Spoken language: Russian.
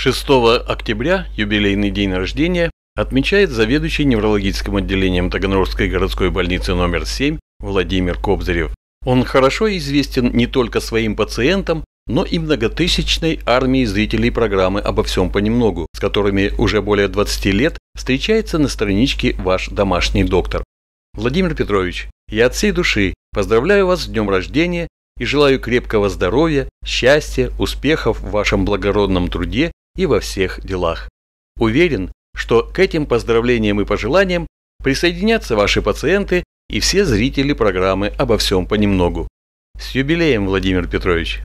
6 октября, юбилейный день рождения, отмечает заведующий неврологическим отделением Таганрогской городской больницы номер 7 Владимир Кобзарев. Он хорошо известен не только своим пациентам, но и многотысячной армии зрителей программы «Обо всем понемногу», с которыми уже более 20 лет встречается на страничке «Ваш домашний доктор». Владимир Петрович, я от всей души поздравляю вас с днем рождения и желаю крепкого здоровья, счастья, успехов в вашем благородном труде и во всех делах. Уверен, что к этим поздравлениям и пожеланиям присоединятся ваши пациенты и все зрители программы «Обо всем понемногу». С юбилеем, Владимир Петрович!